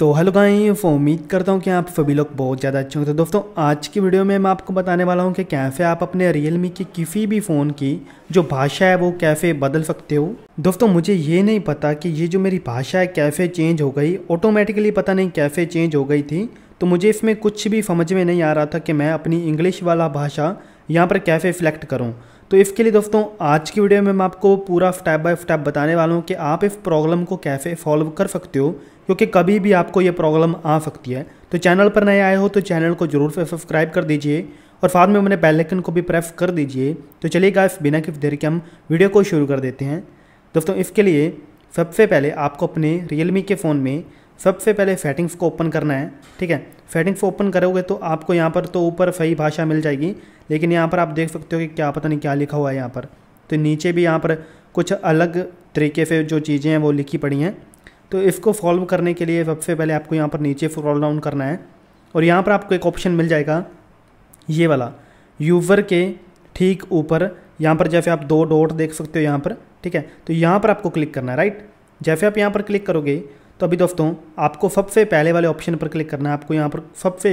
तो hello guys उम्मीद करता हूँ कि आप सभी लोग बहुत ज़्यादा अच्छे होंगे तो दोस्तों आज की वीडियो में मैं आपको बताने वाला हूँ कि कैसे आप अपने रियलमी के किसी भी फ़ोन की जो भाषा है वो कैसे बदल सकते हो दोस्तों मुझे ये नहीं पता कि ये जो मेरी भाषा है कैसे चेंज हो गई ऑटोमेटिकली पता नहीं कैफ़े चेंज हो गई थी तो मुझे इसमें कुछ भी समझ में नहीं आ रहा था कि मैं अपनी इंग्लिश वाला भाषा यहाँ पर कैफे सिलेक्ट करूँ तो इफ़ के लिए दोस्तों आज की वीडियो में मैं आपको पूरा स्टेप बाय स्टेप बताने वाला हूँ कि आप इस प्रॉब्लम को कैसे सॉल्व कर सकते हो क्योंकि कभी भी आपको ये प्रॉब्लम आ सकती है तो चैनल पर नए आए हो तो चैनल को जरूर से सब्सक्राइब कर दीजिए और साथ में मैंने बेलाइकन को भी प्रेस कर दीजिए तो चलिए गाइस बिना किसी देर के हम वीडियो को शुरू कर देते हैं दोस्तों इसके लिए सबसे पहले आपको अपने रियलमी के फ़ोन में सबसे पहले सेटिंग्स को ओपन करना है ठीक है सेटिंग्स ओपन करोगे तो आपको यहाँ पर तो ऊपर सही भाषा मिल जाएगी लेकिन यहाँ पर आप देख सकते हो कि क्या पता नहीं क्या लिखा हुआ है यहाँ पर तो नीचे भी यहाँ पर कुछ अलग तरीके से जो चीज़ें हैं वो लिखी पड़ी हैं तो इसको सॉल्व करने के लिए सबसे पहले आपको यहाँ पर नीचे स्क्रॉल डाउन करना है और यहाँ पर आपको एक ऑप्शन मिल जाएगा ये वाला यूज़र के ठीक ऊपर यहाँ पर जैसे आप दो डॉट देख सकते हो यहाँ पर ठीक है तो यहाँ पर आपको क्लिक करना है राइट जैसे आप यहाँ पर क्लिक करोगे तो अभी दोस्तों आपको सबसे पहले वाले ऑप्शन पर क्लिक करना है आपको यहाँ पर सबसे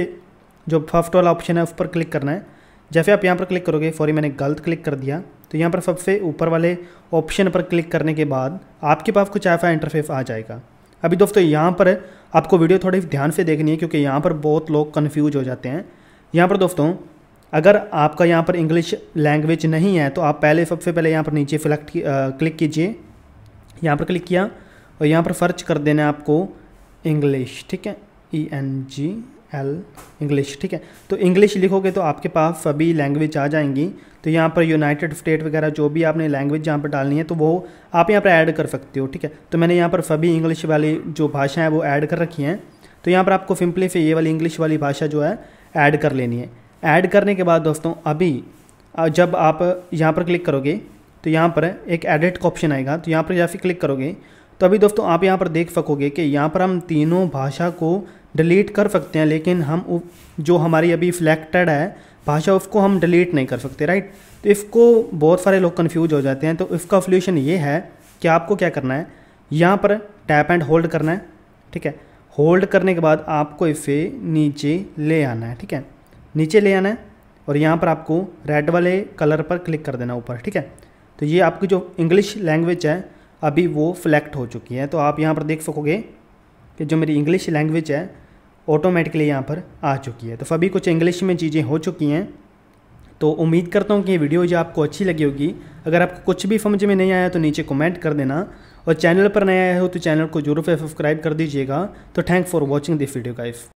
जो फर्स्ट वाला ऑप्शन है उस पर क्लिक करना है जैसे आप यहाँ पर क्लिक करोगे सॉरी मैंने गलत क्लिक कर दिया तो यहाँ पर सबसे ऊपर वाले ऑप्शन पर क्लिक करने के बाद आपके पास कुछ ऐसा इंटरफेस आ जाएगा अभी दोस्तों यहाँ पर आपको वीडियो थोड़ी ध्यान से देखनी है क्योंकि यहाँ पर बहुत लोग कन्फ्यूज हो जाते हैं यहाँ पर दोस्तों अगर आपका यहाँ पर इंग्लिश लैंग्वेज नहीं है तो आप पहले सबसे पहले यहाँ पर नीचे सेलेक्ट क्लिक कीजिए यहाँ पर क्लिक किया और यहाँ पर फर्च कर देना है आपको इंग्लिश ठीक है E N G L English ठीक है तो इंग्लिश लिखोगे तो आपके पास सभी लैंग्वेज आ जाएंगी तो यहाँ पर यूनाइटेड स्टेट वगैरह जो भी आपने लैंग्वेज यहाँ पर डालनी है तो वो आप यहाँ पर ऐड कर सकते हो ठीक है तो मैंने यहाँ पर सभी इंग्लिश वाली जो भाषा है वो ऐड कर रखी हैं तो यहाँ पर आपको सिंपली से ये वाली इंग्लिश वाली भाषा जो है ऐड कर लेनी है ऐड करने के बाद दोस्तों अभी जब आप यहाँ पर क्लिक करोगे तो यहाँ पर एक एडिट का ऑप्शन आएगा तो यहाँ पर जैसे क्लिक करोगे तो अभी दोस्तों आप यहाँ पर देख सकोगे कि यहाँ पर हम तीनों भाषा को डिलीट कर सकते हैं लेकिन हम जो हमारी अभी सिलेक्टेड है भाषा उसको हम डिलीट नहीं कर सकते राइट तो इसको बहुत सारे लोग कन्फ्यूज हो जाते हैं तो इसका सोल्यूशन ये है कि आपको क्या करना है यहाँ पर टैप एंड होल्ड करना है ठीक है होल्ड करने के बाद आपको इसे नीचे ले आना है ठीक है नीचे ले आना है और यहाँ पर आपको रेड वाले कलर पर क्लिक कर देना ऊपर ठीक है तो ये आपकी जो इंग्लिश लैंग्वेज है अभी वो फ्लैक्ट हो चुकी है तो आप यहाँ पर देख सकोगे कि जो मेरी इंग्लिश लैंग्वेज है ऑटोमेटिकली यहाँ पर आ चुकी है तो सभी कुछ इंग्लिश में चीज़ें हो चुकी हैं तो उम्मीद करता हूँ कि ये वीडियो जो आपको अच्छी लगी होगी अगर आपको कुछ भी समझ में नहीं आया तो नीचे कमेंट कर देना और चैनल पर नया आया हो तो चैनल को जरूर सब्सक्राइब कर दीजिएगा तो thank for watching this video guys